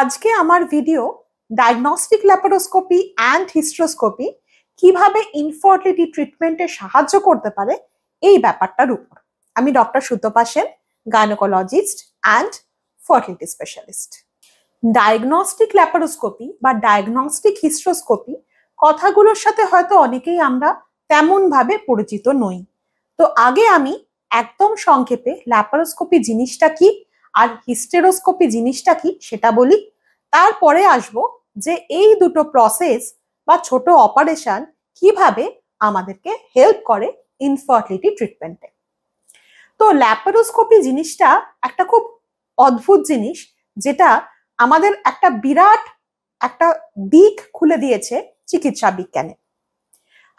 আজকে আমার video diagnostic laparoscopy and hysteroscopy কিভাবে ইনফার্টিলিটি ট্রিটমেন্টে সাহায্য করতে পারে এই ব্যাপারটার উপর আমি doctor Sutapa Sen gynaecologist and fertility specialist diagnostic laparoscopy বা ডায়াগনস্টিক হিস্ট্রোস্কোপি কথাগুলোর সাথে হয়তো অনেকেই আমরা তেমনভাবে পরিচিত নই তো আগে আমি একদম সংক্ষেপে ল্যাপারোস্কোপি জিনিসটা কি আর হিস্টেরোস্কোপি জিনিসটা কি সেটা বলি তারপরে আসব যে এই দুটো প্রসেস বা ছোট অপারেশন কিভাবে আমাদেরকে হেল্প করে ইনফার্টিলিটি ট্রিটমেন্টে তো ল্যাপারোস্কোপি জিনিসটা একটা খুব অদ্ভুত জিনিস যেটা আমাদের একটা বিরাট একটা দিক খুলে দিয়েছে চিকিৎসা বিজ্ঞানে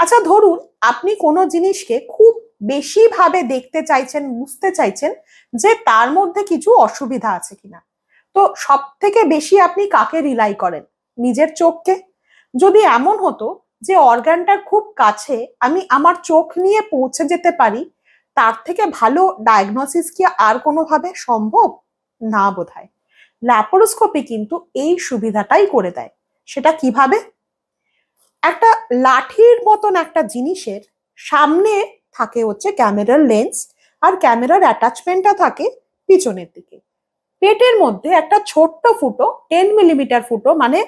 আচ্ছা ধরুন আপনি কোনো জিনিসকে খুব বেশিভাবে দেখতে চাইছেন বুঝতে চাইছেন যে তার মধ্যে কিছু অসুবিধা আছে কিনা তো সব থেকে বেশি আপনি কাকে রিলাই করেন নিজের চোখকে যদি এমন হতো যে অর্গানটার খুব কাছে আমি আমার চোখ নিয়ে পৌঁছে যেতে পারি তার থেকে ভালো ডায়াগনোসিস কি আর কোনোভাবে সম্ভব না বোধ হয় ল্যাপারোস্কোপি কিন্তু এই সুবিধাটাই করে দেয় সেটা কিভাবে একটা লাঠির মতন একটা জিনিসের সামনে থাকে হচ্ছে ক্যামেরার লেন্স আর ক্যামেরার অ্যাটাচমেন্টটা থাকে পিছনের দিকে পেটের মধ্যে একটা ছোট্ট ফুটো টেন মিলিমিটার ফুটো মানে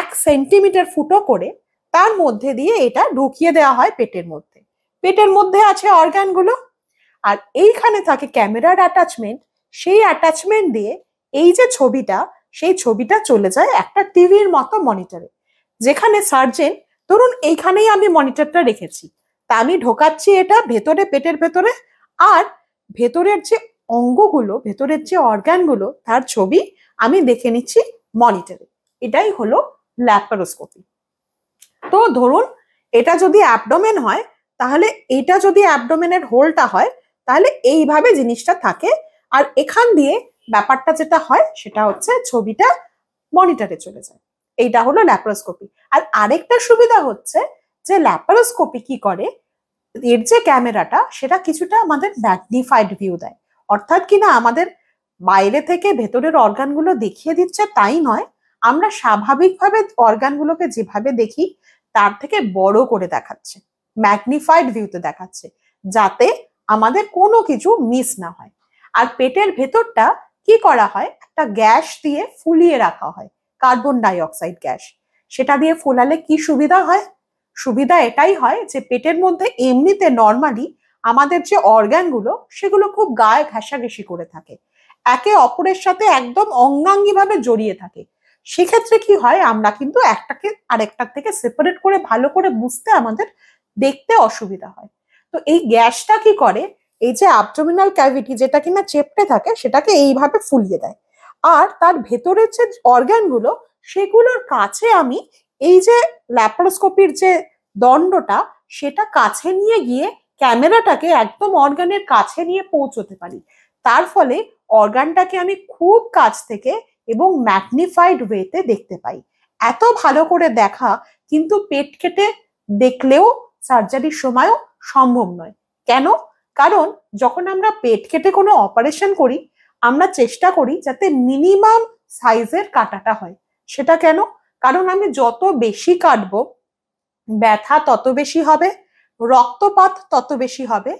এক সেন্টিমিটার ফুটো করে তার মধ্যে দিয়ে এটা ঢুকিয়ে দেওয়া হয় পেটের মধ্যে পেটের মধ্যে আছে অর্গ্যানগুলো আর এইখানে থাকে ক্যামেরার অ্যাটাচমেন্ট সেই অ্যাটাচমেন্ট দিয়ে এই যে ছবিটা সেই ছবিটা চলে যায় একটা টিভির মতো মনিটরে যেখানে সার্জেন ধরুন এইখানেই আমি মনিটরটা রেখেছি তা আমি ঢোকাচ্ছি এটা ভেতরে পেটের ভেতরে আর ভেতরের যে অঙ্গগুলো ভেতরের যে অর্গানগুলো তার ছবি আমি দেখে নিচ্ছি মনিটরে এটাই হলো ল্যাপারোস্কোপি তো ধরুন এটা যদি অ্যাবডোমেন হয় তাহলে এটা যদি অ্যাবডোমেনের হোলটা হয় তাহলে এইভাবে জিনিসটা থাকে আর এখান দিয়ে ব্যাপারটা যেটা হয় সেটা হচ্ছে ছবিটা মনিটরে চলে যায় এইটা হলো ল্যাপারোস্কোপি আর আরেকটা সুবিধা হচ্ছে যে ল্যাপারোস্কোপি কি করে এর যে ক্যামেরাটা সেটা কিছুটা আমাদের ম্যাগনিফাইড ভিউ দেয় অর্থাৎ কিনা আমাদের বাইরে থেকে ভেতরের অর্গানগুলো দেখিয়ে দিচ্ছে তাই নয় আমরা স্বাভাবিকভাবে অর্গানগুলোকে যেভাবে দেখি তার থেকে বড় করে দেখাচ্ছে ম্যাগনিফাইড ভিউতে দেখাচ্ছে যাতে আমাদের কোনো কিছু মিস না হয় আর পেটের ভেতরটা কি করা হয় একটা গ্যাস দিয়ে ফুলিয়ে রাখা হয় কার্বন ডাইঅক্সাইড গ্যাস সেটা দিয়ে ফোলালে কি সুবিধা হয় সুবিধা এটাই হয় যে পেটের মধ্যে এমনিতে নর্মালি আমাদের যে অর্গ্যানগুলো সেগুলো খুব গায়ে ঘাসাঘেসি করে থাকে একে অপরের সাথে একদম অঙ্গাঙ্গিভাবে জড়িয়ে থাকে সেক্ষেত্রে কি হয় আমরা কিন্তু একটাকে আরেকটার থেকে সেপারেট করে ভালো করে বুঝতে আমাদের দেখতে অসুবিধা হয় তো এই গ্যাসটা কি করে এই যে অ্যাবডোমিনাল ক্যাভিটি যেটা কিনা চেপটে থাকে সেটাকে এইভাবে ফুলিয়ে দেয় আর তার ভেতরের যে অর্গ্যানগুলো সেগুলোর কাছে আমি এই যে ল্যাপ্রোস্কোপির যে দণ্ডটা সেটা কাছে নিয়ে গিয়ে ক্যামেরাটাকে একদম অর্গানের কাছে নিয়ে পৌঁছতে পারি তার ফলে অর্গানটাকে আমি খুব কাছ থেকে এবং ম্যাগনিফাইড ওয়েতে দেখতে পাই এত ভালো করে দেখা কিন্তু পেট কেটে দেখলেও সার্জারির সময়ও সম্ভব নয় কেন কারণ যখন আমরা পেট কেটে কোনো অপারেশন করি আমরা চেষ্টা করি যাতে মিনিমাম সাইজের কাটাটা হয় সেটা কেন কারণ আমি যত বেশি কাটবো ব্যথা তত বেশি হবে রক্তপাত তত বেশি হবে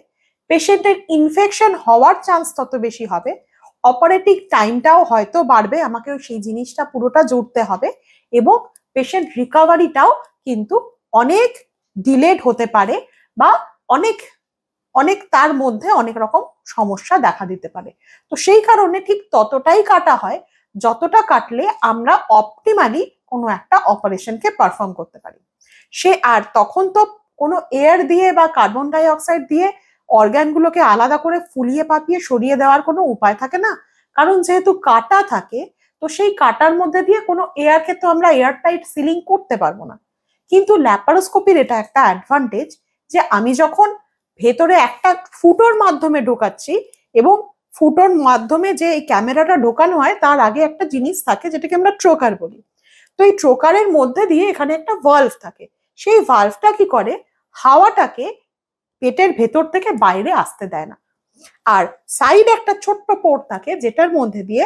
পেশেন্টের ইনফেকশন হওয়ার চান্স তত বেশি হবে অপারেটিক টাইমটাও হয়তো বাড়বে আমাকে সেই জিনিসটা পুরোটা জুড়তে হবে এবং পেশেন্ট রিকভারিটাও কিন্তু অনেক ডিলেড হতে পারে বা অনেক অনেক তার মধ্যে অনেক রকম সমস্যা দেখা দিতে পারে তো সেই কারণে ঠিক ততটাই কাটা হয় যতটা কাটলে আমরা অপটিমালি কোনো একটা অপারেশনকে পারফর্ম করতে পারি সে আর তখন তো কোনো এয়ার দিয়ে বা কার্বন ডাইঅক্সাইড দিয়ে অর্গ্যানগুলোকে আলাদা করে ফুলিয়ে পাপিয়ে সরিয়ে দেওয়ার কোনো উপায় থাকে না কারণ যেহেতু কাটা থাকে তো সেই কাটার মধ্যে দিয়ে কোনো এয়ারকে তো আমরা এয়ার টাইট সিলিং করতে পারবো না কিন্তু ল্যাপারোস্কোপির এটা একটা অ্যাডভান্টেজ যে আমি যখন ভেতরে একটা ফুটোর মাধ্যমে ঢোকাচ্ছি এবং ফুটোর মাধ্যমে যে এই ক্যামেরাটা ঢোকানো হয় তার আগে একটা জিনিস থাকে যেটাকে আমরা ট্রোকার বলি তো এই ট্রোকারের মধ্যে দিয়ে এখানে একটা ভাল্ভ থাকে সেই ভাল্ভটা কি করে হাওয়াটাকে পেটের ভেতর থেকে বাইরে আসতে দেয় না আর সাইড একটা ছোট্ট পোর্ট থাকে যেটার মধ্যে দিয়ে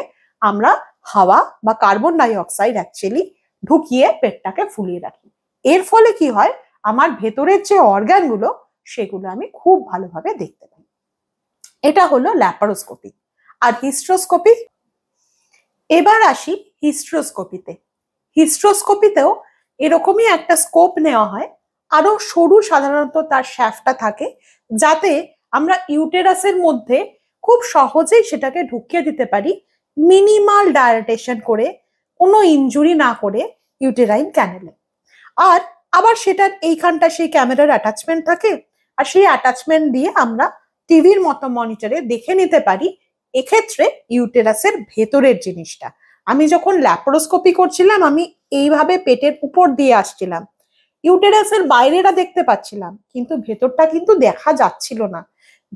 আমরা হাওয়া বা কার্বন ডাইঅক্সাইড অ্যাকচুয়ালি ঢুকিয়ে পেটটাকে ফুলিয়ে রাখি এর ফলে কি হয় আমার ভেতরের যে অর্গানগুলো সেগুলো আমি খুব ভালোভাবে দেখতে পাই এটা হলো ল্যাপারোস্কোপি আর হিস্ট্রোস্কোপি এবার আসি হিস্ট্রোস্কোপিতে হিস্ট্রোস্কোপিতেও এরকমই একটা স্কোপ নেওয়া হয় আরও সরু সাধারণত তার শ্যাফটা থাকে যাতে আমরা ইউটেরাসের মধ্যে খুব সহজেই সেটাকে ঢুকিয়ে দিতে পারি মিনিমাল ডায়াটেশন করে কোনো ইঞ্জুরি না করে ইউটেরাইন ক্যানেলে আর আবার সেটার এইখানটা সেই ক্যামেরার অ্যাটাচমেন্ট থাকে আর সেই অ্যাটাচমেন্ট দিয়ে আমরা টিভির মতো মনিটরে দেখে নিতে পারি এক্ষেত্রে ইউটেরাসের ভেতরের জিনিসটা আমি যখন ল্যাপ্রোস্কোপি করছিলাম আমি এইভাবে পেটের উপর দিয়ে আসছিলাম ইউটেরাসের বাইরেটা দেখতে পাচ্ছিলাম কিন্তু ভেতরটা কিন্তু দেখা যাচ্ছিল না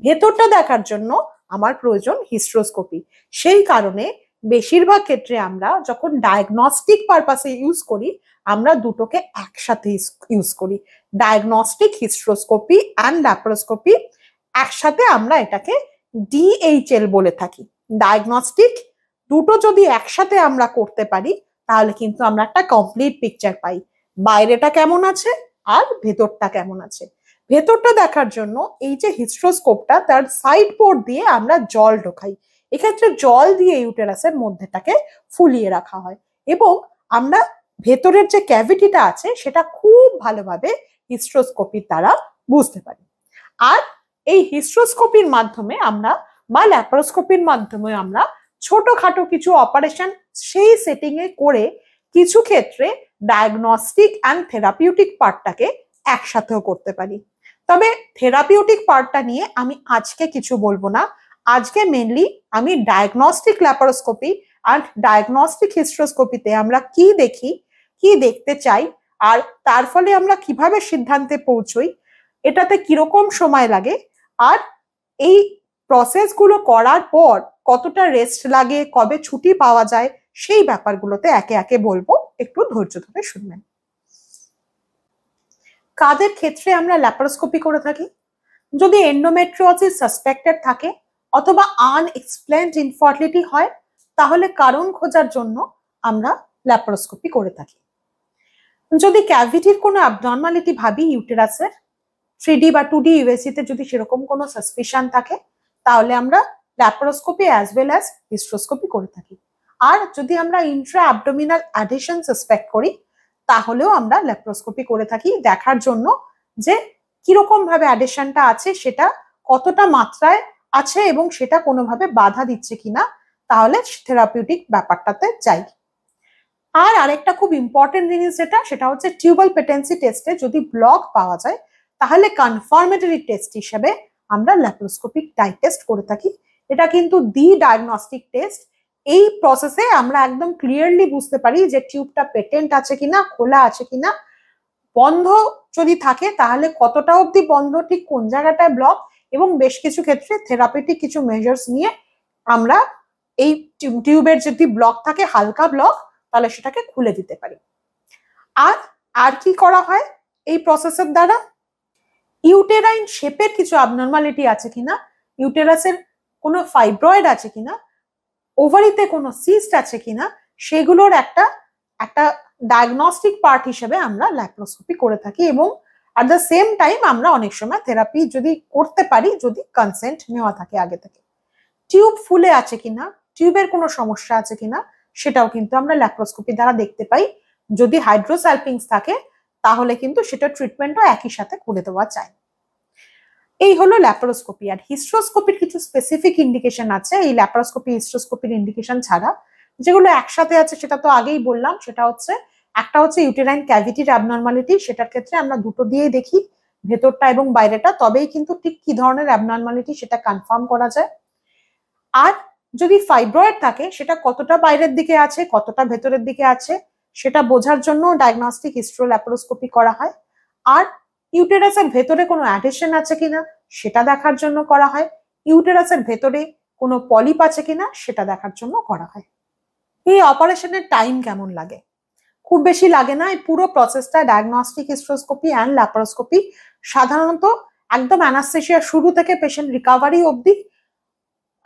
ভেতরটা দেখার জন্য আমার প্রয়োজন হিস্ট্রোস্কোপি সেই কারণে বেশিরভাগ ক্ষেত্রে আমরা যখন ডায়াগনস্টিক পারপাসে ইউজ করি আমরা দুটোকে একসাথে ইউজ করি ডায়াগনস্টিক হিস্ট্রোস্কোপি অ্যান্ড ল্যাপ্রোস্কোপি একসাথে আমরা এটাকে ডিএইচএল বলে থাকি ডায়াগনস্টিক দুটো যদি একসাথে আমরা করতে পারি তাহলে কিন্তু আমরা একটা কমপ্লিট পিকচার পাই বাইরেটা কেমন আছে আর ভেতরটা কেমন আছে ভেতরটা দেখার জন্য এই যে হিস্ট্রোস্কোপটা তার সাইড পোর্ট দিয়ে আমরা জল ঢোকাই এক্ষেত্রে জল দিয়ে ইউটেরাসের মধ্যেটাকে ফুলিয়ে রাখা হয় এবং আমরা ভেতরের যে ক্যাভিটিটা আছে সেটা খুব ভালোভাবে হিস্ট্রোস্কোপির দ্বারা বুঝতে পারি আর এই হিস্ট্রোস্কোপির মাধ্যমে আমরা বা ল্যাপারোস্কোপির মাধ্যমে আমরা ছোটখাটো কিছু অপারেশন সেই সেটিংয়ে করে কিছু ক্ষেত্রে ডায়াগনস্টিক অ্যান্ড থেরাপিউটিক পার্টটাকে একসাথেও করতে পারি তবে থেরাপিউটিক পার্টটা নিয়ে আমি আজকে কিছু বলবো না আজকে মেনলি আমি ডায়াগনস্টিক ল্যাপারোস্কোপি আর ডায়াগনস্টিক হিস্ট্রোস্কোপিতে আমরা কি দেখি কি দেখতে চাই আর তার ফলে আমরা কিভাবে সিদ্ধান্তে পৌঁছই এটাতে কিরকম সময় লাগে আর এই প্রসেসগুলো করার পর কতটা রেস্ট লাগে কবে ছুটি পাওয়া যায় সেই ব্যাপারগুলোতে একে একে বলবো একটু ধৈর্য ধরে শুনবেন কাদের ক্ষেত্রে আমরা ল্যাপারোস্কোপি করে থাকি যদি এন্ডোমেট্রিওসিস সাসপেক্টেড থাকে অথবা আনএক্সপ্লেন্ড ইনফার্টিলিটি হয় তাহলে কারণ খোঁজার জন্য আমরা ল্যাপারোস্কোপি করে থাকি যদি ক্যাভিটির কোনো অ্যাবনর্মালিটি ভাবি ইউটেরাসের থ্রি বা টু ডি ইউএসিতে যদি সেরকম কোনো সাসপিশন থাকে তাহলে আমরা laparoscopy as well as hysteroscopy করে থাকি আর যদি আমরা ইন্ট্রা অ্যাবডোমিনাল অ্যাডিশন সাসপেক্ট করি তাহলেও আমরা ল্যাপ্রোস্কোপি করে থাকি দেখার জন্য যে কিরকম ভাবে অ্যাডিশনটা আছে সেটা কতটা মাত্রায় আছে এবং সেটা কোনোভাবে বাধা দিচ্ছে কিনা তাহলে থেরাপিউটিক ব্যাপারটাতে যাই আর আরেকটা খুব ইম্পর্টেন্ট জিনিস যেটা সেটা হচ্ছে টিউবাল পেটেন্সি টেস্টে যদি ব্লক পাওয়া যায় তাহলে কনফার্মেটরি টেস্ট হিসেবে আমরা ল্যাপ্রোস্কোপিক ডাই টেস্ট করে থাকি এটা কিন্তু দি ডায়াগনস্টিক টেস্ট এই প্রসেসে আমরা একদম ক্লিয়ারলি বুঝতে পারি যে টিউবটা পেটেন্ট আছে কিনা খোলা আছে কিনা বন্ধ যদি থাকে তাহলে কতটা অবধি বন্ধ ঠিক কোন জায়গাটায় ব্লক এবং বেশ কিছু ক্ষেত্রে থেরাপিটিক কিছু মেজার্স নিয়ে আমরা এই টিউবের যদি ব্লক থাকে হালকা ব্লক তাহলে সেটাকে খুলে দিতে পারি আর আর কি করা হয় এই প্রসেসের দ্বারা ইউটেরাইন শেপের কিছু অ্যাবনর্মালিটি আছে কিনা ইউটেরাসের কোনো ফাইব্রয়েড আছে কিনা ওভারিতে কোনো সিস্ট আছে কিনা সেগুলোর একটা একটা ডায়াগনস্টিক পার্ট হিসেবে আমরা ল্যাপ্রোস্কোপি করে থাকি এবং অ্যাট দ্য সেম টাইম আমরা অনেক সময় থেরাপি যদি করতে পারি যদি কনসেন্ট নেওয়া থাকে আগে থেকে টিউব ফুলে আছে কিনা টিউবের কোনো সমস্যা আছে কিনা সেটাও কিন্তু আমরা ল্যাপ্রোস্কোপি দ্বারা দেখতে পাই যদি হাইড্রোসালপিংস থাকে তাহলে কিন্তু সেটা ট্রিটমেন্টও একই সাথে করে দেওয়া যায় এই হলো ল্যাপারোস্কোপি আর হিস্ট্রোস্কোপির কিছু স্পেসিফিক ইন্ডিকেশন আছে এই ল্যাপারোস্কোপি হিস্ট্রোস্কোপির ইন্ডিকেশন ছাড়া যেগুলো একসাথে আছে সেটা তো আগেই বললাম সেটা হচ্ছে একটা হচ্ছে ইউটেরাইন ক্যাভিটির অ্যাবনর্মালিটি সেটার ক্ষেত্রে আমরা দুটো দিয়েই দেখি ভেতরটা এবং বাইরেটা তবেই কিন্তু ঠিক কি ধরনের অ্যাবনর্মালিটি সেটা কনফার্ম করা যায় আর যদি ফাইব্রয়েড থাকে সেটা কতটা বাইরের দিকে আছে কতটা ভেতরের দিকে আছে সেটা বোঝার জন্য ডায়াগনস্টিক হিস্ট্রো ল্যাপারোস্কোপি করা হয় আর ইউটেরাসের ভেতরে কোনো অ্যাডিশন আছে কিনা সেটা দেখার জন্য করা হয় ইউটেরাসের ভেতরে কোনো পলিপ আছে কিনা সেটা দেখার জন্য করা হয় এই অপারেশনের টাইম কেমন লাগে খুব বেশি লাগে না এই পুরো প্রসেসটা ডায়াগনস্টিক হিস্ট্রোস্কোপি অ্যান্ড ল্যাপারোস্কোপি সাধারণত একদম অ্যানাস্থেশিয়া শুরু থেকে পেশেন্ট রিকাভারি অবধি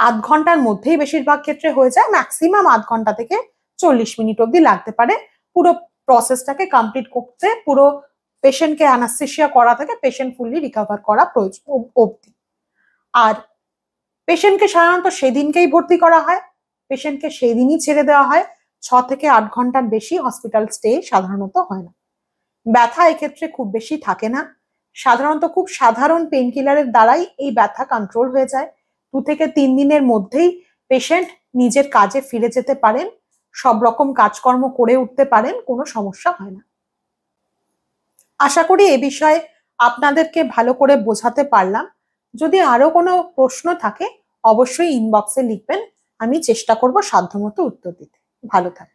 আধ ঘন্টার মধ্যেই বেশিরভাগ ক্ষেত্রে হয়ে যায় ম্যাক্সিমাম আধ ঘন্টা থেকে চল্লিশ মিনিট অবধি লাগতে পারে পুরো প্রসেসটাকে কমপ্লিট করতে পুরো পেশেন্টকে অ্যানাস্থেশিয়া করা থেকে পেশেন্ট ফুললি রিকভার করা প্রয়োজন অবধি আর পেশেন্টকে সাধারণত সেদিনকেই ভর্তি করা হয় পেশেন্টকে সেই দিনই ছেড়ে দেওয়া হয় ছ থেকে আট ঘন্টার বেশি হসপিটাল স্টে সাধারণত হয় না ব্যথা এক্ষেত্রে খুব বেশি থাকে না সাধারণত খুব সাধারণ পেন কিলারের দ্বারাই এই ব্যথা কন্ট্রোল হয়ে যায় দু থেকে তিন দিনের মধ্যেই পেশেন্ট নিজের কাজে ফিরে যেতে পারেন সব রকম কাজকর্ম করে উঠতে পারেন কোনো সমস্যা হয় না আশা করি এ বিষয়ে আপনাদেরকে ভালো করে বোঝাতে পারলাম যদি আরও কোনো প্রশ্ন থাকে অবশ্যই ইনবক্সে লিখবেন আমি চেষ্টা করব সাধ্যমতো উত্তর দিতে ভালো থাকে